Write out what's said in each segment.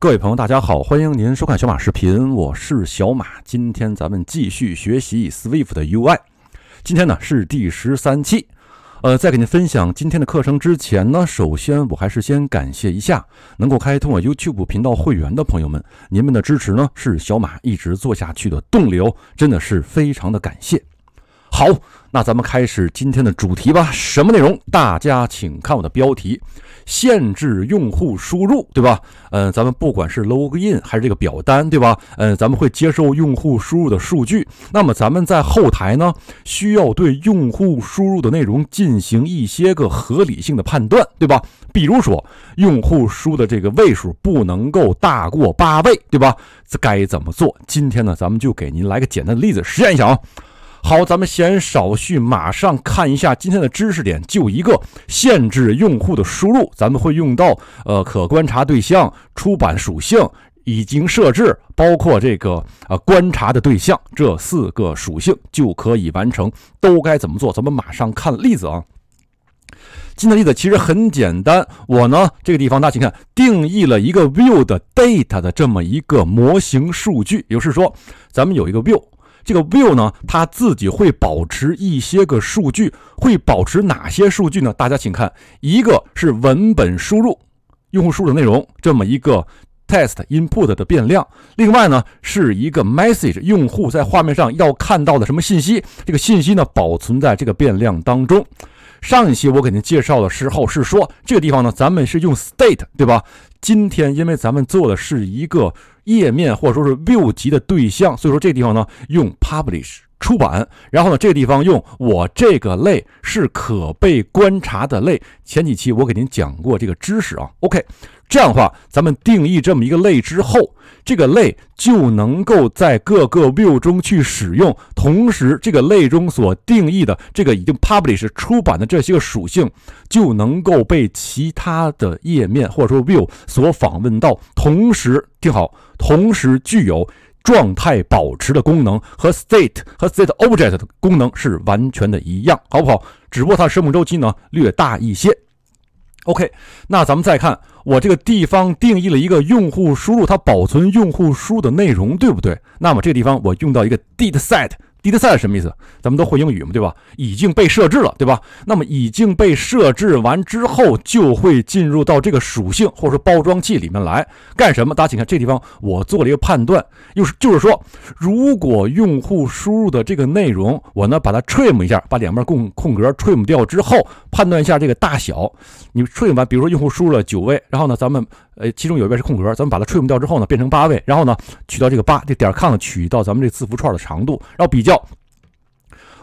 各位朋友，大家好，欢迎您收看小马视频，我是小马。今天咱们继续学习 Swift 的 UI。今天呢是第十三期。呃，在给您分享今天的课程之前呢，首先我还是先感谢一下能够开通我 YouTube 频道会员的朋友们，您们的支持呢是小马一直做下去的动力，真的是非常的感谢。好，那咱们开始今天的主题吧。什么内容？大家请看我的标题：限制用户输入，对吧？嗯，咱们不管是 log in 还是这个表单，对吧？嗯，咱们会接受用户输入的数据。那么咱们在后台呢，需要对用户输入的内容进行一些个合理性的判断，对吧？比如说，用户输的这个位数不能够大过八位，对吧？该怎么做？今天呢，咱们就给您来个简单的例子，实验一下啊。好，咱们闲少叙，马上看一下今天的知识点，就一个限制用户的输入。咱们会用到呃可观察对象、出版属性、已经设置，包括这个啊观察的对象这四个属性就可以完成。都该怎么做？咱们马上看例子啊。今天例子其实很简单，我呢这个地方大家请看，定义了一个 view 的 data 的这么一个模型数据，也就是说，咱们有一个 view。这个 view 呢，它自己会保持一些个数据，会保持哪些数据呢？大家请看，一个是文本输入，用户输入的内容，这么一个 test input 的变量；另外呢，是一个 message，用户在画面上要看到的什么信息，这个信息呢，保存在这个变量当中。上一期我给您介绍的时候是说这个地方呢，咱们是用 state 对吧？今天因为咱们做的是一个页面或者说是 view 级的对象，所以说这地方呢用 publish 出版，然后呢这个地方用我这个类是可被观察的类。前几期我给您讲过这个知识啊，OK。这样的话，咱们定义这么一个类之后，这个类就能够在各个 view 中去使用。同时，这个类中所定义的这个已经 publish 出版的这些个属性，就能够被其他的页面或者说 view 所访问到。同时，听好，同时具有状态保持的功能和 state 和 state object 的功能是完全的一样，好不好？只不过它生命周期呢略大一些。OK，那咱们再看我这个地方定义了一个用户输入，它保存用户输入的内容，对不对？那么这个地方我用到一个 did set。d t e t 什么意思？咱们都会英语嘛，对吧？已经被设置了，对吧？那么已经被设置完之后，就会进入到这个属性或者说包装器里面来干什么？大家请看这地方，我做了一个判断，就是就是说，如果用户输入的这个内容，我呢把它 trim 一下，把两边空空格 trim 掉之后，判断一下这个大小。你 trim 完，比如说用户输入了九位，然后呢，咱们呃其中有一位是空格，咱们把它 trim 掉之后呢，变成八位，然后呢取到这个八，这点儿 c o m 取到咱们这字符串的长度，然后比较。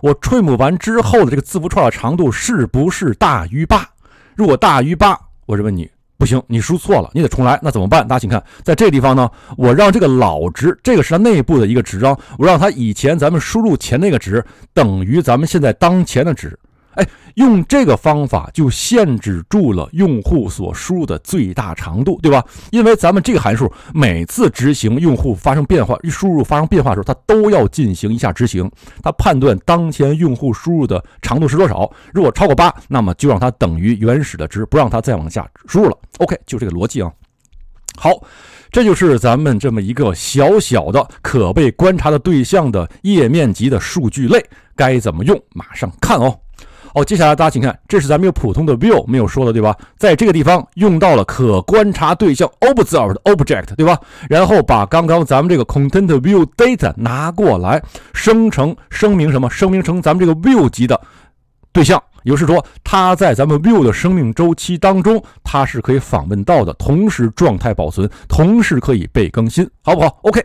我 trim 完之后的这个字符串的长度是不是大于八？如果大于八，我就问你，不行，你输错了，你得重来。那怎么办？大家请看，在这个地方呢，我让这个老值，这个是它内部的一个值啊，我让它以前咱们输入前那个值等于咱们现在当前的值。哎，用这个方法就限制住了用户所输入的最大长度，对吧？因为咱们这个函数每次执行，用户发生变化，一输入发生变化的时候，它都要进行一下执行，它判断当前用户输入的长度是多少，如果超过八，那么就让它等于原始的值，不让它再往下输入了。OK，就这个逻辑啊。好，这就是咱们这么一个小小的可被观察的对象的页面级的数据类该怎么用，马上看哦。哦，接下来大家请看，这是咱们有普通的 view 没有说的，对吧？在这个地方用到了可观察对象 o b s e r v e b e object，对吧？然后把刚刚咱们这个 content view data 拿过来，生成声明什么？声明成咱们这个 view 级的对象，也就是说，它在咱们 view 的生命周期当中，它是可以访问到的，同时状态保存，同时可以被更新，好不好？OK。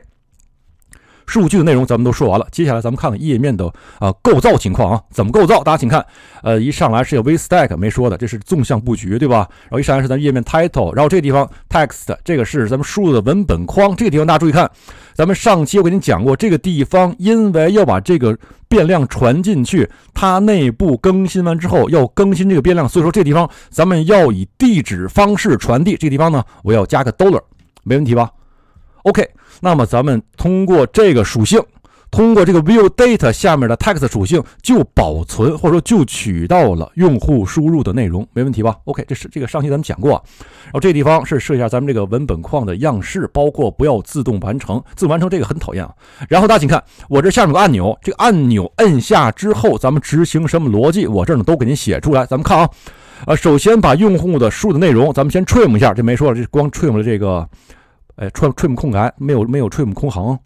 数据的内容咱们都说完了，接下来咱们看看页面的啊构造情况啊，怎么构造？大家请看，呃，一上来是有 VStack 没说的，这是纵向布局，对吧？然后一上来是咱页面 Title，然后这个地方 Text 这个是咱们输入的文本框。这个地方大家注意看，咱们上期我给您讲过，这个地方因为要把这个变量传进去，它内部更新完之后要更新这个变量，所以说这地方咱们要以地址方式传递。这个地方呢，我要加个 Dollar，没问题吧？OK。那么咱们通过这个属性，通过这个 view data 下面的 text 属性就保存或者说就取到了用户输入的内容，没问题吧？OK，这是这个上期咱们讲过，然后这地方是设一下咱们这个文本框的样式，包括不要自动完成，自完成这个很讨厌啊。然后大家请看我这下面个按钮，这个按钮摁下之后，咱们执行什么逻辑，我这儿呢都给您写出来。咱们看啊，呃，首先把用户的输入的内容，咱们先 trim 一下，这没说了，这光 trim 了这个。哎，tr trim 空杆没有没有 trim 空行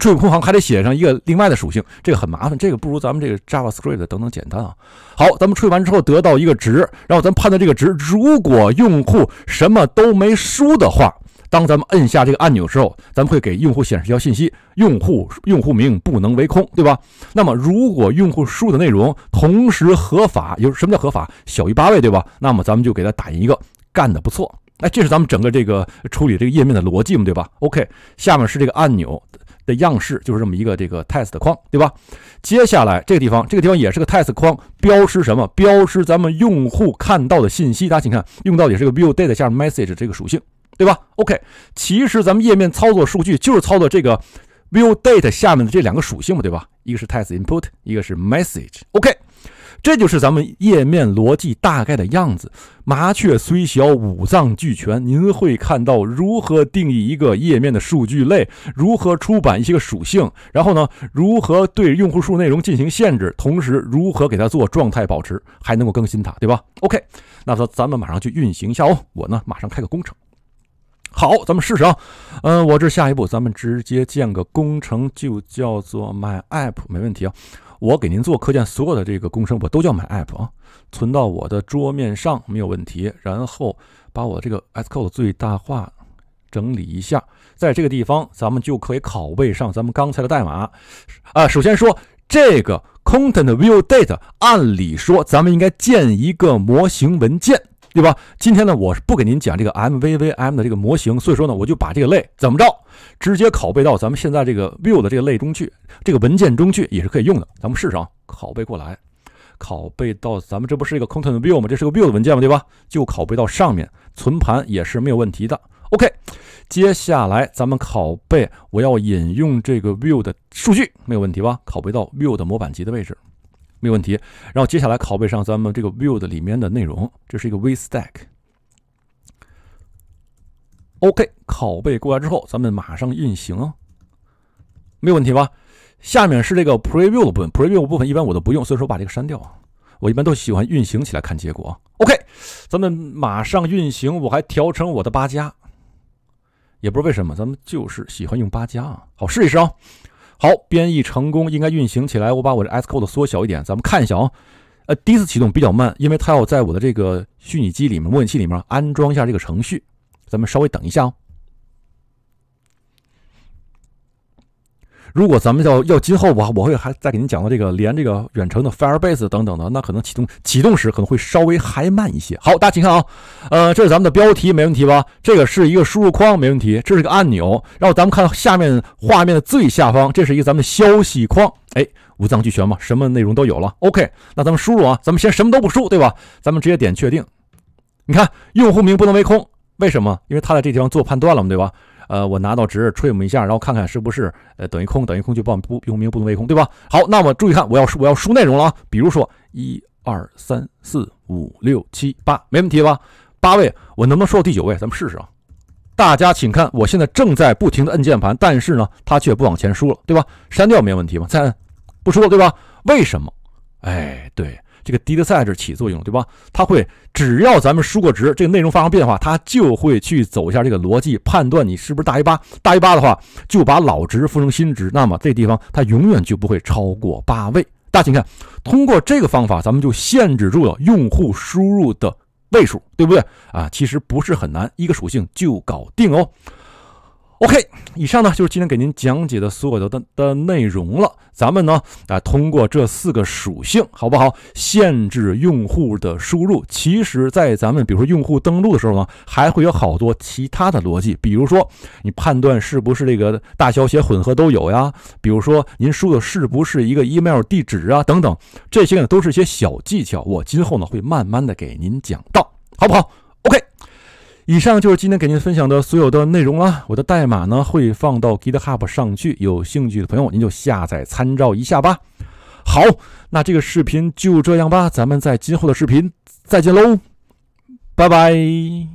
，trim 空行还得写上一个另外的属性，这个很麻烦，这个不如咱们这个 JavaScript 等等简单啊。好，咱们吹完之后得到一个值，然后咱判断这个值，如果用户什么都没输的话，当咱们按下这个按钮之后，咱们会给用户显示一条信息：用户用户名不能为空，对吧？那么如果用户输的内容同时合法，有什么叫合法？小于八位，对吧？那么咱们就给他打印一个干的不错。哎，这是咱们整个这个处理这个页面的逻辑嘛，对吧？OK，下面是这个按钮的样式，就是这么一个这个 t e s t 框，对吧？接下来这个地方，这个地方也是个 t e s t 框，标识什么？标识咱们用户看到的信息。大家请看，用到也是个 view date 下面 message 这个属性，对吧？OK，其实咱们页面操作数据就是操作这个 view date 下面的这两个属性嘛，对吧？一个是 t e s t input，一个是 message。OK。这就是咱们页面逻辑大概的样子。麻雀虽小，五脏俱全。您会看到如何定义一个页面的数据类，如何出版一些个属性，然后呢，如何对用户数内容进行限制，同时如何给它做状态保持，还能够更新它，对吧？OK，那咱咱们马上去运行一下哦。我呢，马上开个工程。好，咱们试试啊。嗯，我这下一步咱们直接建个工程，就叫做 My App，没问题啊。我给您做课件，所有的这个工程我都叫买 App 啊，存到我的桌面上没有问题。然后把我这个 S Code 最大化，整理一下，在这个地方咱们就可以拷贝上咱们刚才的代码啊。首先说这个 Content View Date，按理说咱们应该建一个模型文件，对吧？今天呢，我是不给您讲这个 M V V M 的这个模型，所以说呢，我就把这个类怎么着。直接拷贝到咱们现在这个 View 的这个类中去，这个文件中去也是可以用的。咱们试试啊，拷贝过来，拷贝到咱们这不是一个 Content View 吗？这是个 View 的文件嘛，对吧？就拷贝到上面，存盘也是没有问题的。OK，接下来咱们拷贝，我要引用这个 View 的数据，没有问题吧？拷贝到 View 的模板级的位置，没有问题。然后接下来拷贝上咱们这个 View 的里面的内容，这是一个 VStack。OK，拷贝过来之后，咱们马上运行，没有问题吧？下面是这个 Preview 的部分，Preview 部分一般我都不用，所以说把这个删掉。我一般都喜欢运行起来看结果。OK，咱们马上运行，我还调成我的八加，也不知道为什么，咱们就是喜欢用八加啊。好，试一试啊。好，编译成功，应该运行起来。我把我的 S Code 缩小一点，咱们看一下啊。呃，第一次启动比较慢，因为它要在我的这个虚拟机里面、模拟器里面安装一下这个程序。咱们稍微等一下哦。如果咱们要要今后我我会还再给您讲到这个连这个远程的 Firebase 等等的，那可能启动启动时可能会稍微还慢一些。好，大家请看啊，呃，这是咱们的标题，没问题吧？这个是一个输入框，没问题。这是个按钮，然后咱们看下面画面的最下方，这是一个咱们的消息框。哎，五脏俱全嘛，什么内容都有了。OK，那咱们输入啊，咱们先什么都不输，对吧？咱们直接点确定。你看，用户名不能为空。为什么？因为他在这地方做判断了嘛，对吧？呃，我拿到值吹我们一下，然后看看是不是呃等于空等于空就报不用兵不能为空，对吧？好，那我注意看，我要输我要输内容了啊。比如说一二三四五六七八，没问题吧？八位，我能不能说第九位？咱们试试啊。大家请看，我现在正在不停的摁键盘，但是呢，他却不往前输了，对吧？删掉没问题吧？再按，不说了，对吧？为什么？哎，对。这个 data size 起作用，对吧？它会只要咱们输过值，这个内容发生变化，它就会去走一下这个逻辑，判断你是不是大于八，大于八的话，就把老值赋成新值。那么这地方它永远就不会超过八位。大家请看，通过这个方法，咱们就限制住了用户输入的位数，对不对啊？其实不是很难，一个属性就搞定哦。OK，以上呢就是今天给您讲解的所有的的内容了。咱们呢，啊，通过这四个属性，好不好？限制用户的输入。其实，在咱们比如说用户登录的时候呢，还会有好多其他的逻辑，比如说你判断是不是这个大小写混合都有呀，比如说您输的是不是一个 email 地址啊，等等，这些呢都是一些小技巧。我今后呢会慢慢的给您讲到，好不好？以上就是今天给您分享的所有的内容了。我的代码呢会放到 GitHub 上去，有兴趣的朋友您就下载参照一下吧。好，那这个视频就这样吧，咱们在今后的视频再见喽，拜拜。